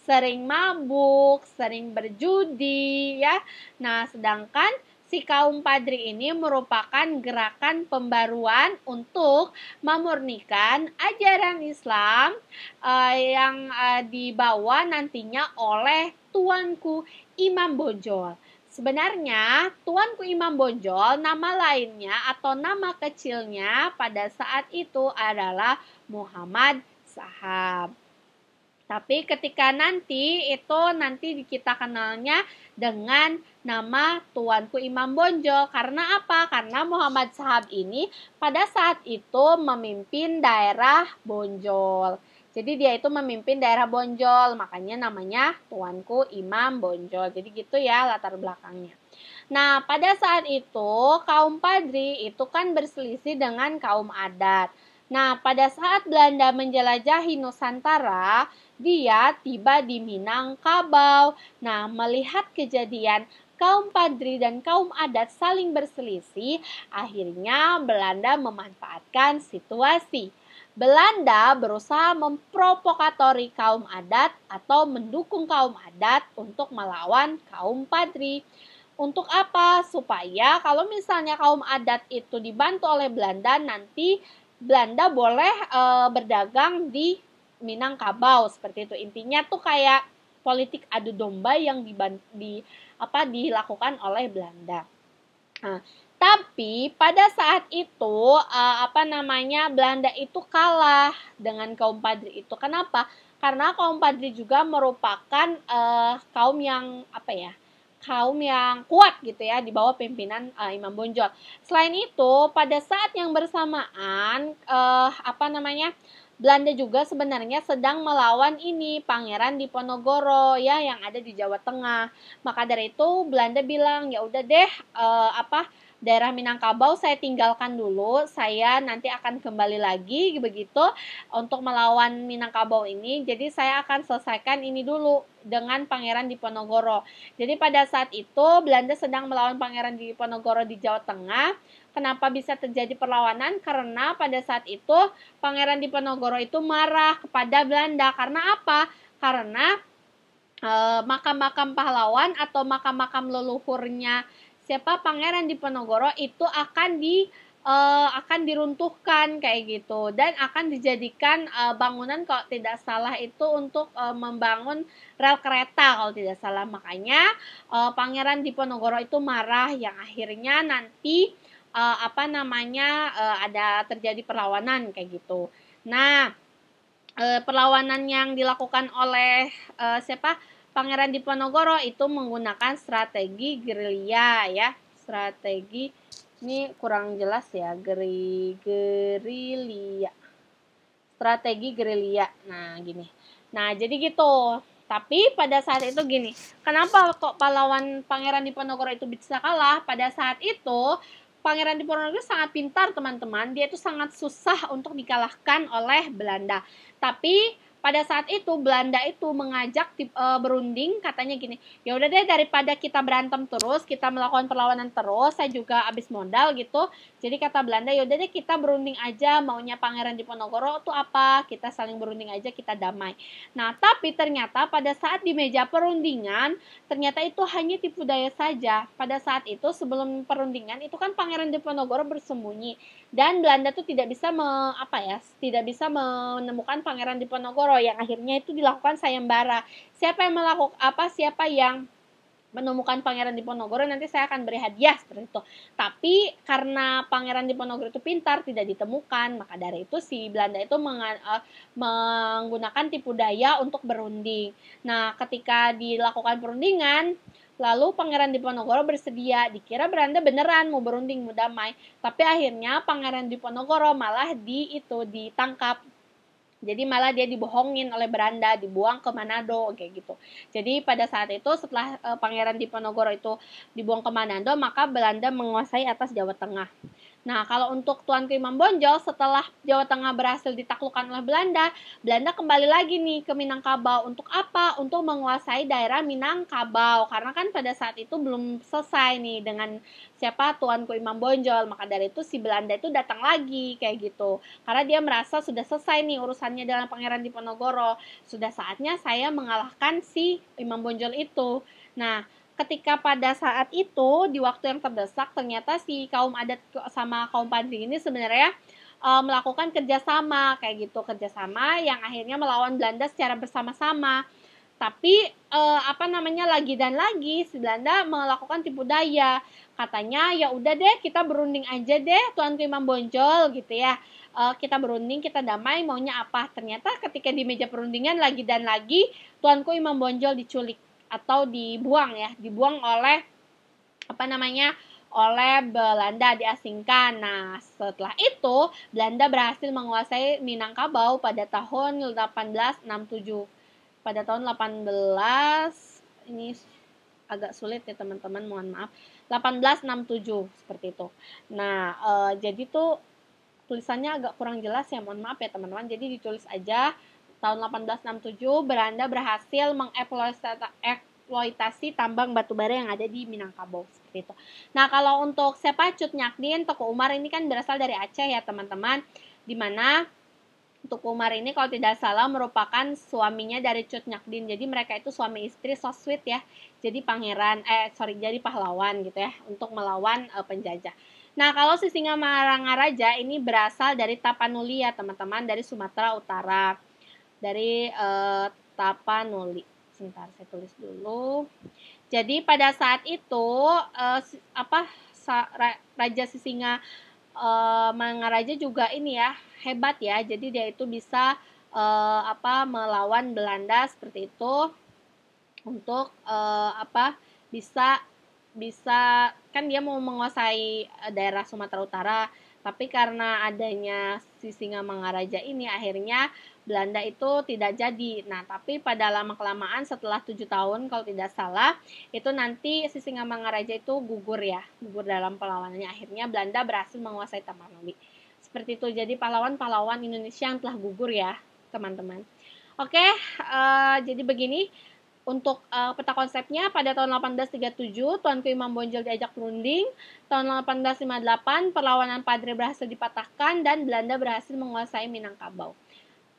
sering mabuk, sering berjudi ya. Nah, sedangkan si kaum padri ini merupakan gerakan pembaruan untuk memurnikan ajaran Islam uh, yang uh, dibawa nantinya oleh tuanku Imam Bonjol. Sebenarnya, Tuanku Imam Bonjol, nama lainnya atau nama kecilnya pada saat itu adalah Muhammad Sahab. Tapi ketika nanti itu nanti kita kenalnya dengan nama Tuanku Imam Bonjol. Karena apa? Karena Muhammad Sahab ini pada saat itu memimpin daerah Bonjol. Jadi dia itu memimpin daerah Bonjol, makanya namanya Tuanku Imam Bonjol. Jadi gitu ya latar belakangnya. Nah, pada saat itu kaum Padri itu kan berselisih dengan kaum adat. Nah, pada saat Belanda menjelajahi Nusantara, dia tiba di Minangkabau. Nah, melihat kejadian kaum padri dan kaum adat saling berselisih, akhirnya Belanda memanfaatkan situasi. Belanda berusaha memprovokatori kaum adat atau mendukung kaum adat untuk melawan kaum padri. Untuk apa? Supaya kalau misalnya kaum adat itu dibantu oleh Belanda, nanti Belanda boleh e, berdagang di Minangkabau seperti itu. Intinya tuh kayak politik adu domba yang di, di apa dilakukan oleh Belanda. Nah, tapi pada saat itu uh, apa namanya Belanda itu kalah dengan kaum Padri itu. Kenapa? Karena kaum Padri juga merupakan uh, kaum yang apa ya? kaum yang kuat gitu ya di bawah pimpinan uh, Imam Bonjol. Selain itu, pada saat yang bersamaan uh, apa namanya? Belanda juga sebenarnya sedang melawan ini Pangeran Diponegoro ya yang ada di Jawa Tengah. Maka dari itu Belanda bilang ya udah deh eh, apa daerah Minangkabau saya tinggalkan dulu, saya nanti akan kembali lagi begitu untuk melawan Minangkabau ini. Jadi saya akan selesaikan ini dulu dengan Pangeran Diponegoro. Jadi pada saat itu Belanda sedang melawan Pangeran Diponegoro di Jawa Tengah Kenapa bisa terjadi perlawanan? Karena pada saat itu Pangeran Diponegoro itu marah kepada Belanda. Karena apa? Karena eh, makam-makam e, pahlawan atau makam-makam leluhurnya siapa Pangeran Diponegoro itu akan di e, akan diruntuhkan kayak gitu dan akan dijadikan e, bangunan kalau tidak salah itu untuk e, membangun rel kereta kalau tidak salah makanya e, Pangeran Diponegoro itu marah yang akhirnya nanti uh, apa namanya uh, ada terjadi perlawanan kayak gitu. Nah, uh, perlawanan yang dilakukan oleh uh, siapa? Pangeran Diponegoro itu menggunakan strategi gerilya ya, strategi ini kurang jelas ya, geri gerilya. Strategi gerilya. Nah, gini. Nah, jadi gitu. Tapi pada saat itu gini, kenapa kok pahlawan Pangeran Diponegoro itu bisa kalah? Pada saat itu Pangeran Diponegoro sangat pintar teman-teman. Dia itu sangat susah untuk dikalahkan oleh Belanda. Tapi pada saat itu Belanda itu mengajak tip, e, berunding katanya gini ya udah deh daripada kita berantem terus kita melakukan perlawanan terus saya juga habis modal gitu jadi kata Belanda, yaudah deh kita berunding aja maunya Pangeran Diponegoro tuh apa, kita saling berunding aja, kita damai. Nah, tapi ternyata pada saat di meja perundingan, ternyata itu hanya tipu daya saja. Pada saat itu sebelum perundingan itu kan Pangeran Diponegoro bersembunyi dan Belanda tuh tidak bisa me, apa ya, tidak bisa menemukan Pangeran Diponegoro yang akhirnya itu dilakukan sayembara. Siapa yang melakukan apa siapa yang menemukan Pangeran Diponegoro nanti saya akan beri hadiah seperti itu. Tapi karena Pangeran Diponegoro itu pintar tidak ditemukan, maka dari itu si Belanda itu eh, menggunakan tipu daya untuk berunding. Nah, ketika dilakukan perundingan, Lalu Pangeran Diponegoro bersedia, dikira Belanda beneran mau berunding, mau damai. Tapi akhirnya Pangeran Diponegoro malah di itu ditangkap jadi malah dia dibohongin oleh Belanda, dibuang ke Manado kayak gitu. Jadi pada saat itu setelah e, Pangeran Diponegoro itu dibuang ke Manado, maka Belanda menguasai atas Jawa Tengah. Nah, kalau untuk Tuan Kimam Bonjol setelah Jawa Tengah berhasil ditaklukkan oleh Belanda, Belanda kembali lagi nih ke Minangkabau untuk apa? Untuk menguasai daerah Minangkabau karena kan pada saat itu belum selesai nih dengan siapa Tuan Imam Bonjol. Maka dari itu si Belanda itu datang lagi kayak gitu. Karena dia merasa sudah selesai nih urusannya dalam Pangeran Diponegoro. Sudah saatnya saya mengalahkan si Imam Bonjol itu. Nah, ketika pada saat itu di waktu yang terdesak ternyata si kaum adat sama kaum padri ini sebenarnya e, melakukan kerjasama kayak gitu kerjasama yang akhirnya melawan Belanda secara bersama-sama tapi e, apa namanya lagi dan lagi si Belanda melakukan tipu daya katanya ya udah deh kita berunding aja deh Tuan Imam Bonjol gitu ya e, kita berunding, kita damai, maunya apa. Ternyata ketika di meja perundingan lagi dan lagi, tuanku Imam Bonjol diculik atau dibuang ya, dibuang oleh apa namanya? oleh Belanda diasingkan. Nah, setelah itu Belanda berhasil menguasai Minangkabau pada tahun 1867. Pada tahun 18 ini agak sulit ya teman-teman, mohon maaf. 1867 seperti itu. Nah, e, jadi tuh tulisannya agak kurang jelas ya, mohon maaf ya teman-teman. Jadi ditulis aja tahun 1867 Belanda berhasil mengeksploitasi tambang batubara yang ada di Minangkabau seperti itu. Nah kalau untuk Sepacut Nyakdin, Toko Umar ini kan berasal dari Aceh ya teman-teman, dimana Tuku Umar ini kalau tidak salah merupakan suaminya dari Cut Nyakdin. Jadi mereka itu suami istri so sweet ya. Jadi pangeran eh sorry jadi pahlawan gitu ya untuk melawan uh, penjajah. Nah, kalau si singa Marangaraja ini berasal dari Tapanuli ya teman-teman, dari Sumatera Utara dari uh, eh, Tapanuli. Sebentar saya tulis dulu. Jadi pada saat itu uh, apa sa, ra, Raja Sisinga uh, Mangaraja juga ini ya hebat ya. Jadi dia itu bisa uh, apa melawan Belanda seperti itu untuk uh, apa bisa bisa kan dia mau menguasai daerah Sumatera Utara tapi karena adanya sisinga Mangaraja ini akhirnya Belanda itu tidak jadi. Nah, tapi pada lama-kelamaan setelah tujuh tahun kalau tidak salah, itu nanti sisi Sisingamangaraja itu gugur ya, gugur dalam perlawanannya. Akhirnya Belanda berhasil menguasai Tapanuli. Seperti itu. Jadi pahlawan-pahlawan Indonesia yang telah gugur ya, teman-teman. Oke, uh, jadi begini untuk uh, peta konsepnya pada tahun 1837 Tuanku Imam Bonjol diajak berunding, tahun 1858 perlawanan Padre berhasil dipatahkan dan Belanda berhasil menguasai Minangkabau.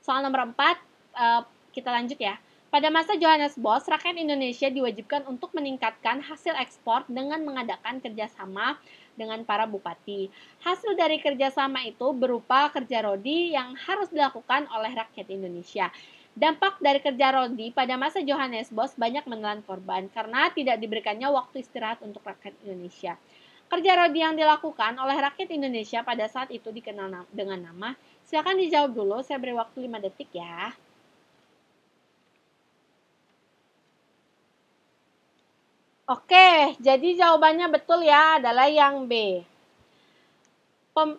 Soal nomor 4, eh, kita lanjut ya. Pada masa Johannes Bos, rakyat Indonesia diwajibkan untuk meningkatkan hasil ekspor dengan mengadakan kerjasama dengan para bupati. Hasil dari kerjasama itu berupa kerja rodi yang harus dilakukan oleh rakyat Indonesia. Dampak dari kerja rodi pada masa Johannes Bos banyak menelan korban karena tidak diberikannya waktu istirahat untuk rakyat Indonesia. Kerja rodi yang dilakukan oleh rakyat Indonesia pada saat itu dikenal dengan nama Silahkan dijawab dulu, saya beri waktu 5 detik ya. Oke, jadi jawabannya betul ya adalah yang B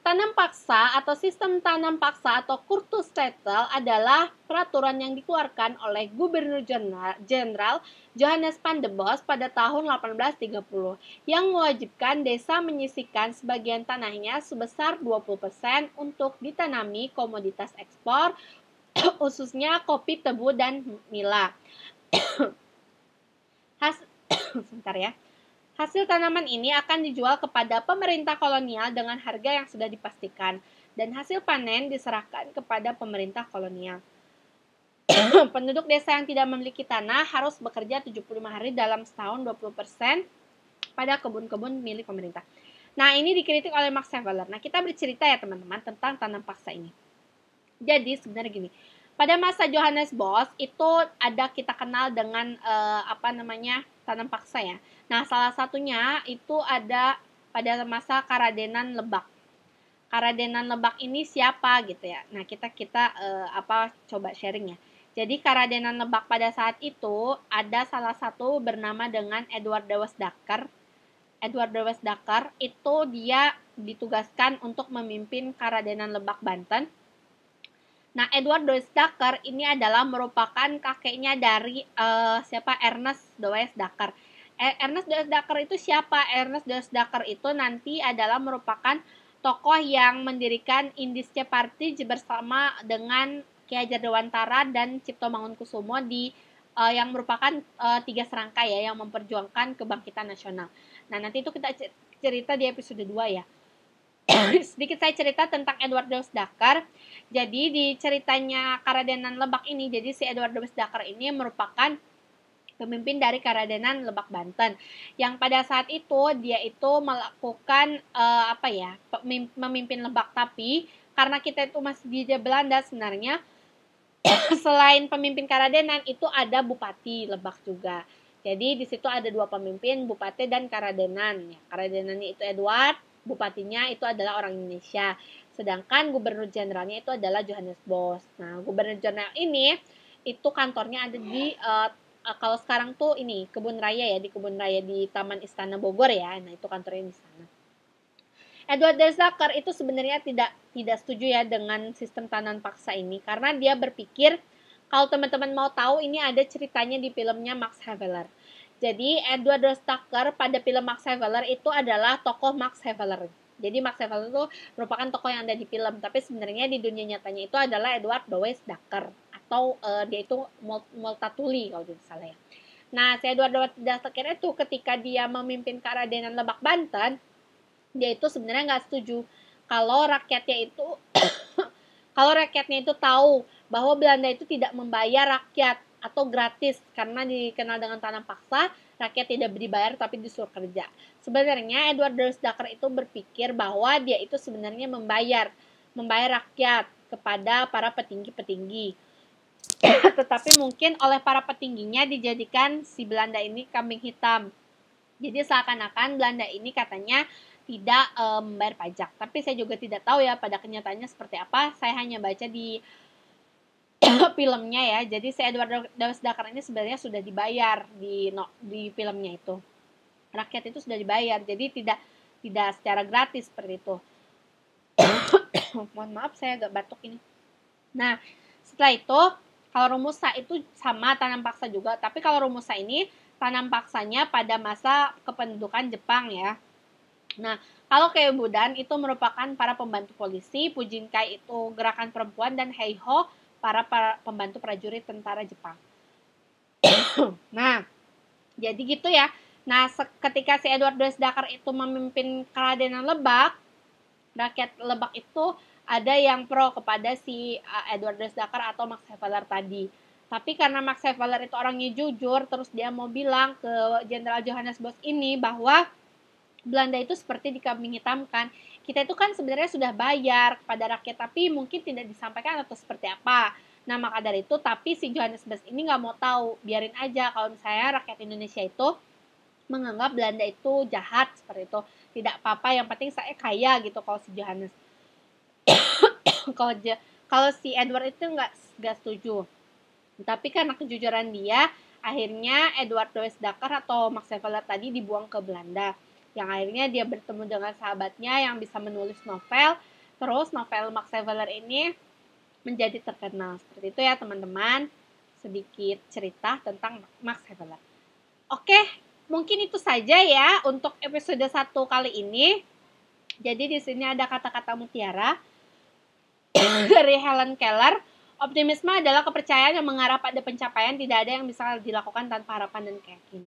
tanam paksa atau sistem tanam paksa atau kurtus settle adalah peraturan yang dikeluarkan oleh Gubernur Jenderal Johannes Pandebos pada tahun 1830 yang mewajibkan desa menyisikan sebagian tanahnya sebesar 20% untuk ditanami komoditas ekspor khususnya kopi, tebu, dan nila. Has, sebentar ya. Hasil tanaman ini akan dijual kepada pemerintah kolonial dengan harga yang sudah dipastikan, dan hasil panen diserahkan kepada pemerintah kolonial. Penduduk desa yang tidak memiliki tanah harus bekerja 75 hari dalam setahun 20% pada kebun-kebun milik pemerintah. Nah, ini dikritik oleh Max Scheler. Nah, kita bercerita ya teman-teman tentang tanam paksa ini. Jadi sebenarnya gini, pada masa Johannes Bos itu ada kita kenal dengan uh, apa namanya tanam paksa ya. Nah salah satunya itu ada pada masa Karadenan Lebak. Karadenan Lebak ini siapa gitu ya? Nah kita kita uh, apa coba sharing ya. Jadi Karadenan Lebak pada saat itu ada salah satu bernama dengan Edward Dewes Dakar. Edward Dewes Dakar itu dia ditugaskan untuk memimpin Karadenan Lebak Banten Nah, Edward Dacker ini adalah merupakan kakeknya dari uh, siapa Ernest Does Dacker. E, Ernest Does Dacker itu siapa? Ernest Does Dacker itu nanti adalah merupakan tokoh yang mendirikan Indische Party bersama dengan Ki Hajar Dewantara dan Cipto Mangunkusumo di uh, yang merupakan uh, tiga serangkaian ya yang memperjuangkan kebangkitan nasional. Nah, nanti itu kita cerita di episode 2 ya. sedikit saya cerita tentang Edward Dawes Dakar. Jadi di ceritanya Karadenan Lebak ini, jadi si Edward Dawes Dakar ini merupakan pemimpin dari Karadenan Lebak Banten. Yang pada saat itu dia itu melakukan uh, apa ya, memimpin Lebak tapi karena kita itu masih di Belanda sebenarnya selain pemimpin Karadenan itu ada bupati Lebak juga. Jadi di situ ada dua pemimpin, bupati dan Karadenan. Karadenan Karadenannya itu Edward, bupatinya itu adalah orang Indonesia. Sedangkan gubernur jenderalnya itu adalah Johannes Bos. Nah, gubernur jenderal ini itu kantornya ada di uh, uh, kalau sekarang tuh ini kebun raya ya di kebun raya di Taman Istana Bogor ya. Nah, itu kantornya di sana. Edward Dezaker itu sebenarnya tidak tidak setuju ya dengan sistem tanam paksa ini karena dia berpikir kalau teman-teman mau tahu ini ada ceritanya di filmnya Max Havelaar. Jadi Edward Stucker pada film Max Havelaar itu adalah tokoh Max Havelaar. Jadi Max Havelaar itu merupakan tokoh yang ada di film, tapi sebenarnya di dunia nyatanya itu adalah Edward Dowes Stucker atau uh, dia itu Multatuli kalau tidak salah ya. Nah, si Edward Dowes Stucker itu ketika dia memimpin Karadenan Lebak Banten, dia itu sebenarnya nggak setuju kalau rakyatnya itu kalau rakyatnya itu tahu bahwa Belanda itu tidak membayar rakyat atau gratis karena dikenal dengan tanam paksa, rakyat tidak dibayar tapi disuruh kerja. Sebenarnya Edward Durst Dacker itu berpikir bahwa dia itu sebenarnya membayar, membayar rakyat kepada para petinggi-petinggi. Tetapi mungkin oleh para petingginya dijadikan si Belanda ini kambing hitam. Jadi seakan-akan Belanda ini katanya tidak eh, membayar pajak. Tapi saya juga tidak tahu ya pada kenyataannya seperti apa. Saya hanya baca di filmnya ya. Jadi si Edward Dawes Dakar ini sebenarnya sudah dibayar di no, di filmnya itu. Rakyat itu sudah dibayar. Jadi tidak tidak secara gratis seperti itu. Mohon maaf saya agak batuk ini. Nah, setelah itu kalau rumusa itu sama tanam paksa juga, tapi kalau rumusa ini tanam paksanya pada masa kependudukan Jepang ya. Nah, kalau Budan itu merupakan para pembantu polisi, Pujinkai itu gerakan perempuan dan Heiho para, para pembantu prajurit tentara Jepang. nah, jadi gitu ya. Nah, ketika si Edward West Dakar itu memimpin Keradenan Lebak, rakyat Lebak itu ada yang pro kepada si eh, Edward West Dakar atau Max Havelaar tadi. Tapi karena Max Havelaar itu orangnya jujur, terus dia mau bilang ke Jenderal Johannes Bos ini bahwa Belanda itu seperti dikambing hitamkan kita itu kan sebenarnya sudah bayar kepada rakyat tapi mungkin tidak disampaikan atau seperti apa. Nah maka dari itu tapi si Johannes Bes ini nggak mau tahu, biarin aja kalau misalnya rakyat Indonesia itu menganggap Belanda itu jahat seperti itu. Tidak apa-apa, yang penting saya kaya gitu kalau si Johannes. kalau kalau si Edward itu nggak nggak setuju. Tapi karena kejujuran dia, akhirnya Edward Louis Dakar atau Max Havelaar tadi dibuang ke Belanda yang akhirnya dia bertemu dengan sahabatnya yang bisa menulis novel terus novel Max Havelaar ini menjadi terkenal seperti itu ya teman-teman sedikit cerita tentang Max Havelaar oke mungkin itu saja ya untuk episode 1 kali ini jadi di sini ada kata-kata mutiara dari Helen Keller Optimisme adalah kepercayaan yang mengarah pada pencapaian, tidak ada yang bisa dilakukan tanpa harapan dan keyakinan.